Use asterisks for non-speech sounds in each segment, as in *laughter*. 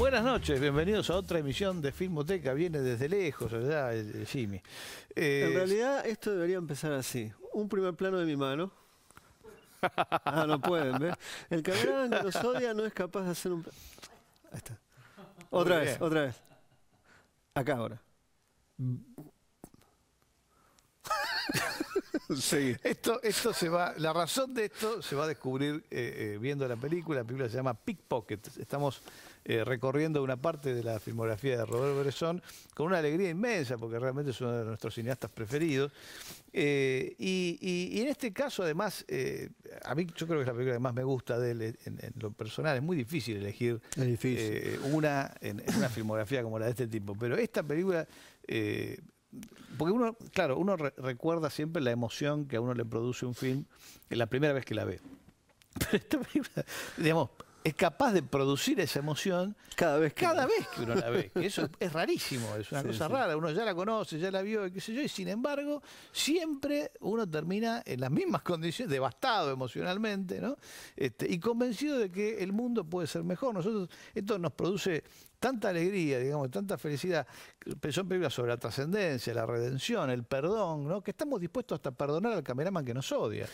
Buenas noches, bienvenidos a otra emisión de Filmoteca. Viene desde lejos, ¿verdad, eh, eh, Jimmy? Eh, en realidad, esto debería empezar así: un primer plano de mi mano. Ah, no pueden, ver. El cabrón que odia no es capaz de hacer un. Ahí está. Otra vez, otra vez. Acá ahora sí. Esto, esto se va, la razón de esto se va a descubrir eh, eh, viendo la película. La película se llama Pickpocket. Estamos eh, recorriendo una parte de la filmografía de Robert Bresson con una alegría inmensa, porque realmente es uno de nuestros cineastas preferidos. y, en este caso, además, a mí yo creo que es la película que más me gusta de él en, lo personal. Es muy difícil elegir una una filmografía como la de este tipo, pero esta película porque uno, claro, uno recuerda siempre la emoción que a uno le produce un film la primera vez que la ve. *laughs* Pero digamos, es capaz de producir esa emoción cada vez que, cada uno. Vez que la ve. Eso *laughs* es rarísimo, es una cosa rara. Uno ya la conoce, ya la vio, qué sé yo. Y sin embargo, siempre uno termina en las mismas *laughs* condiciones, devastado emocionalmente, ¿no? Este, y convencido de que el mundo puede ser mejor. Nosotros, esto nos produce tanta alegría, digamos, tanta felicidad. Son películas sobre la trascendencia, la redención, el perdón, ¿no? Que estamos dispuestos hasta perdonar al cameraman que nos odia.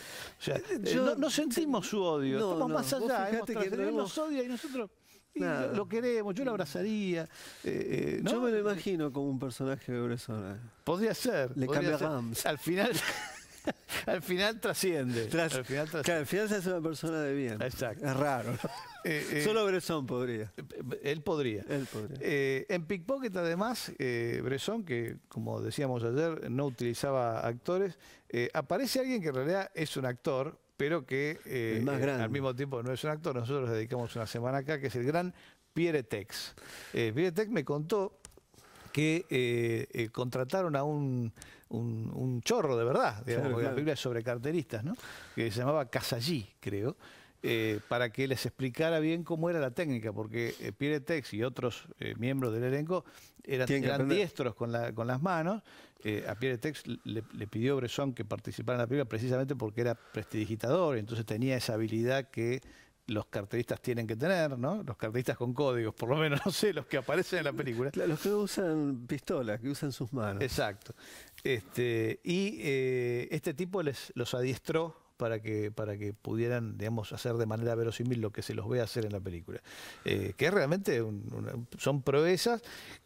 Eh, eh, no, sentimos su odio, estamos más allá. que nos odia y nosotros lo, queremos, yo lo abrazaría. Eh, eh, ¿no? Yo me lo imagino como un personaje de Bresson. Eh. Podría ser. Le cambia Al final... *laughs* al final trasciende. al final trasciende. una persona de bien. Exacto. Es raro. Solo Bresson podría. Él podría. Él podría. en Pickpocket, además, Bresson, que como decíamos ayer, no utilizaba actores, aparece alguien que en realidad es un actor, pero que eh, eh, al mismo tiempo no es un actor. Nosotros le dedicamos una semana acá, que es el gran Pierre Tex. Eh, Pierre Tex me contó que contrataron a un, chorro de verdad, digamos, la película es sobre carteristas, ¿no? que se llamaba Casallí, creo, eh, para que les explicara bien cómo era la técnica, porque eh, Pierre Tex y otros eh, miembros del elenco eran, eran diestros con, con, las manos. a Pierre Tex le, pidió Bresson que participara en la película precisamente porque era prestidigitador, entonces tenía esa habilidad que los carteristas tienen que tener, ¿no? Los carteristas con códigos, por lo menos, *laughs* no sé, los que aparecen en la película. Los que usan pistolas, que usan sus manos. Exacto. Este, y este tipo les, los adiestró para que, para que pudieran, digamos, hacer de manera verosímil lo que se los ve hacer en la película. Eh, que realmente son proezas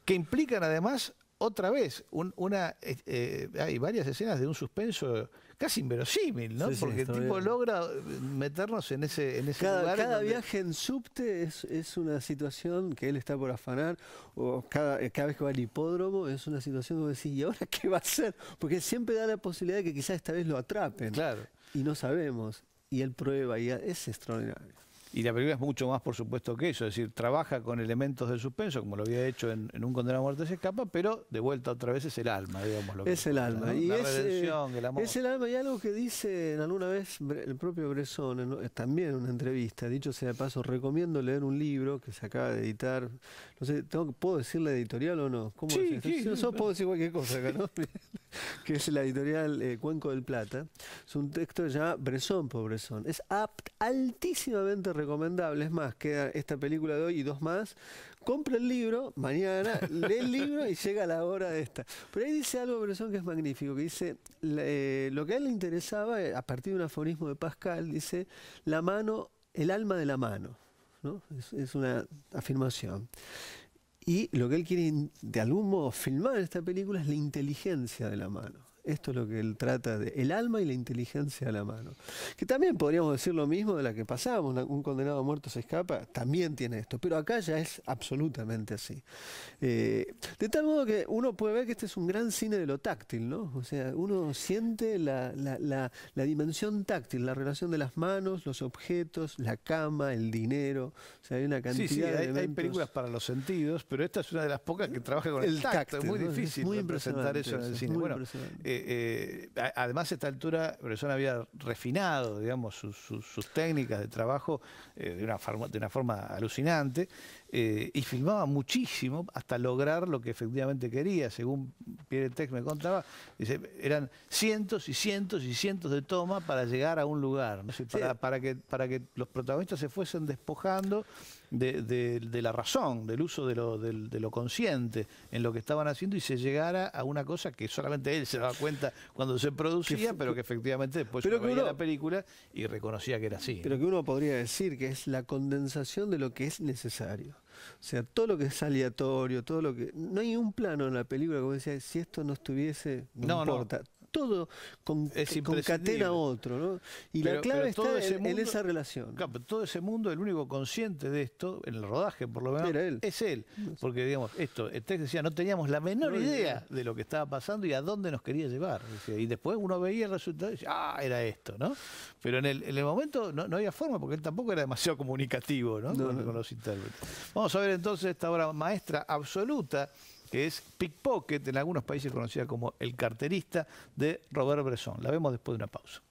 que implican además otra vez, una eh, eh, hay varias escenas de un suspenso casi inverosímil, ¿no? Porque el tipo logra eh, meternos en ese, lugar Cada viaje en subte es, una situación que él está por afanar, o cada, cada vez que va al hipódromo es una situación donde decís, ¿y ahora *laughs* qué va a hacer? Porque siempre da la posibilidad de que quizás esta vez lo atrapen. Claro. Y no sabemos. Y él prueba, y es extraordinario. Y la película es mucho más, por supuesto, que eso. Es decir, trabaja con elementos del suspenso, como lo había hecho en, Un condenado a muerte se escapa, pero de vuelta otra vez es el alma, digamos. es el alma. Y es, eh, el Es el alma. Y algo que dice alguna vez el propio Bresson, eh, también en una entrevista, dicho sea de paso, recomiendo leer un libro que se acaba de editar. No sé, ¿puedo decir la editorial o no? ¿Cómo sí, si no puedo decir cualquier cosa *laughs* que es la editorial eh, Cuenco del Plata. Es un texto llama Bresson por Bresson. Es apt, altísimamente recomendable. Es más, queda esta película de hoy y dos más. Compra el libro, mañana *laughs* lee el libro y llega la hora de esta. Pero ahí dice algo, que es magnífico, que dice, eh, lo que a él le interesaba, eh, a partir de un aforismo de Pascal, dice, la mano, el alma de la mano. es, es una afirmación. Y lo que él quiere de algún modo filmar en esta película es la inteligencia de la mano. Esto es lo que él trata de el alma y la inteligencia a la mano. Que también podríamos decir lo mismo de la que pasamos, un condenado a muerto se escapa, también tiene esto, pero acá ya es absolutamente así. Eh, de tal modo que uno puede ver que este es un gran cine de lo táctil, ¿no? O sea, uno siente la, dimensión táctil, la relación de las manos, los objetos, la cama, el dinero, o sea, hay una cantidad sí, de hay películas para los sentidos, pero esta es una de las pocas que trabaja con el, tacto, es muy difícil presentar representar eso en el cine. Eh, eh, además a esta altura Bresson había refinado, digamos, sus, técnicas de trabajo eh, de, una forma, de una forma alucinante eh, y filmaba muchísimo hasta lograr lo que efectivamente quería, según Pierre Tex me contaba, dice, eran cientos y cientos y cientos de tomas para llegar a un lugar, para, que, para que los protagonistas se fuesen despojando de, la razón, del uso de lo, consciente en lo que estaban haciendo y se llegara a una cosa que solamente él se daba cuenta cuando se producía, pero que efectivamente después se veía la película y reconocía que era así. Pero que uno podría decir que es la condensación de lo que es necesario. O sea, todo lo que es aleatorio, todo lo que. No hay un plano en la película como decía, si esto no estuviese, no, importa todo con, a otro. Y la clave está en, esa relación. pero todo ese mundo, el único consciente de esto, en el rodaje por lo menos, es él. Porque, digamos, esto, el decía, no teníamos la menor idea de lo que estaba pasando y a dónde nos quería llevar. y después uno veía el resultado y decía, ah, era esto, ¿no? Pero en el, momento no, había forma, porque él tampoco era demasiado *laughs* comunicativo, ¿no? con los intérpretes. Vamos a ver entonces esta obra maestra absoluta que es pickpocket, en algunos países conocida como el carterista de Robert Bresson. La vemos después de una pausa.